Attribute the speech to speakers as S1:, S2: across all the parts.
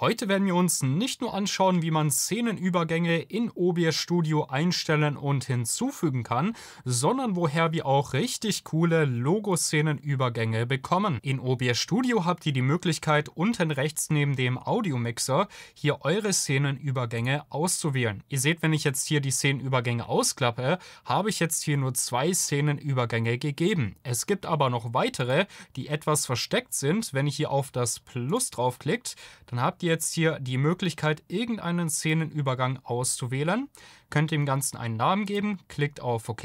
S1: Heute werden wir uns nicht nur anschauen, wie man Szenenübergänge in OBS Studio einstellen und hinzufügen kann, sondern woher wir auch richtig coole Logo-Szenenübergänge bekommen. In OBS Studio habt ihr die Möglichkeit, unten rechts neben dem Audio-Mixer hier eure Szenenübergänge auszuwählen. Ihr seht, wenn ich jetzt hier die Szenenübergänge ausklappe, habe ich jetzt hier nur zwei Szenenübergänge gegeben. Es gibt aber noch weitere, die etwas versteckt sind. Wenn ich hier auf das Plus draufklickt, dann habt ihr jetzt hier die Möglichkeit, irgendeinen Szenenübergang auszuwählen könnt dem Ganzen einen Namen geben, klickt auf OK.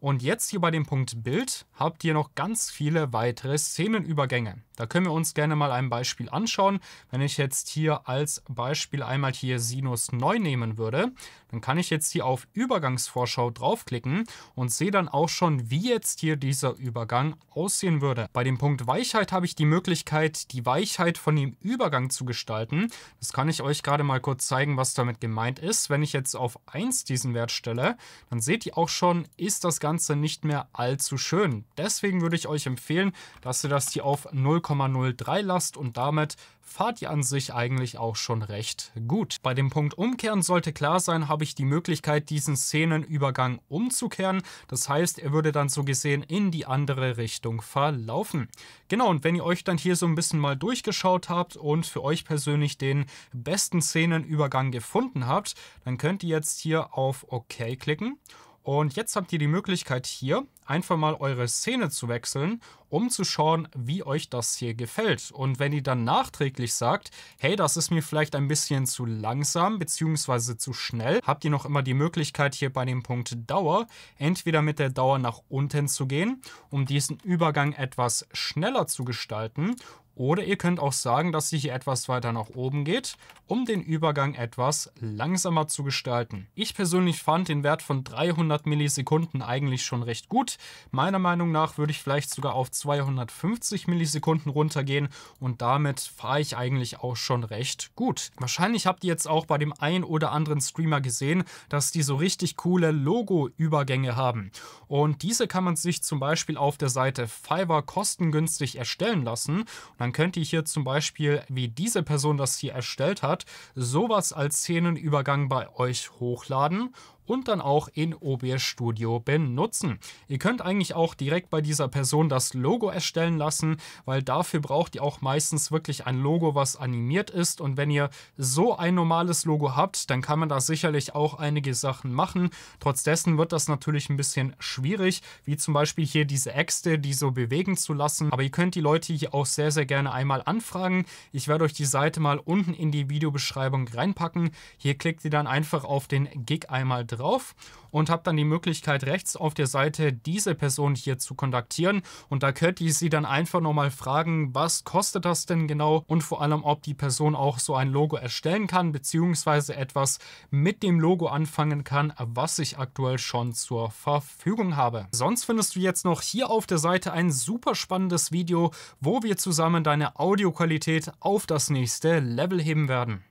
S1: Und jetzt hier bei dem Punkt Bild habt ihr noch ganz viele weitere Szenenübergänge. Da können wir uns gerne mal ein Beispiel anschauen. Wenn ich jetzt hier als Beispiel einmal hier Sinus neu nehmen würde, dann kann ich jetzt hier auf Übergangsvorschau draufklicken und sehe dann auch schon, wie jetzt hier dieser Übergang aussehen würde. Bei dem Punkt Weichheit habe ich die Möglichkeit, die Weichheit von dem Übergang zu gestalten. Das kann ich euch gerade mal kurz zeigen, was damit gemeint ist. Wenn ich jetzt auf 1 sonst diesen Wert stelle, dann seht ihr auch schon, ist das Ganze nicht mehr allzu schön. Deswegen würde ich euch empfehlen, dass ihr das hier auf 0,03 lasst und damit fahrt ihr an sich eigentlich auch schon recht gut. Bei dem Punkt Umkehren sollte klar sein, habe ich die Möglichkeit, diesen Szenenübergang umzukehren. Das heißt, er würde dann so gesehen in die andere Richtung verlaufen. Genau, und wenn ihr euch dann hier so ein bisschen mal durchgeschaut habt und für euch persönlich den besten Szenenübergang gefunden habt, dann könnt ihr jetzt hier auf OK klicken. Und jetzt habt ihr die Möglichkeit hier einfach mal eure Szene zu wechseln, um zu schauen, wie euch das hier gefällt. Und wenn ihr dann nachträglich sagt, hey, das ist mir vielleicht ein bisschen zu langsam bzw. zu schnell, habt ihr noch immer die Möglichkeit hier bei dem Punkt Dauer entweder mit der Dauer nach unten zu gehen, um diesen Übergang etwas schneller zu gestalten oder ihr könnt auch sagen, dass sie hier etwas weiter nach oben geht, um den Übergang etwas langsamer zu gestalten. Ich persönlich fand den Wert von 300 Millisekunden eigentlich schon recht gut. Meiner Meinung nach würde ich vielleicht sogar auf 250 Millisekunden runtergehen und damit fahre ich eigentlich auch schon recht gut. Wahrscheinlich habt ihr jetzt auch bei dem einen oder anderen Streamer gesehen, dass die so richtig coole Logo-Übergänge haben. Und diese kann man sich zum Beispiel auf der Seite Fiverr kostengünstig erstellen lassen. Und dann könnt ihr hier zum Beispiel, wie diese Person das hier erstellt hat, sowas als Szenenübergang bei euch hochladen und dann auch in OBS Studio benutzen. Ihr könnt eigentlich auch direkt bei dieser Person das Logo erstellen lassen, weil dafür braucht ihr auch meistens wirklich ein Logo, was animiert ist. Und wenn ihr so ein normales Logo habt, dann kann man da sicherlich auch einige Sachen machen. Trotz dessen wird das natürlich ein bisschen schwierig, wie zum Beispiel hier diese Äxte, die so bewegen zu lassen. Aber ihr könnt die Leute hier auch sehr, sehr gerne einmal anfragen. Ich werde euch die Seite mal unten in die Videobeschreibung reinpacken. Hier klickt ihr dann einfach auf den Gig einmal drin drauf und habe dann die Möglichkeit, rechts auf der Seite diese Person hier zu kontaktieren. Und da könnte ich sie dann einfach nochmal fragen, was kostet das denn genau und vor allem, ob die Person auch so ein Logo erstellen kann, beziehungsweise etwas mit dem Logo anfangen kann, was ich aktuell schon zur Verfügung habe. Sonst findest du jetzt noch hier auf der Seite ein super spannendes Video, wo wir zusammen deine Audioqualität auf das nächste Level heben werden.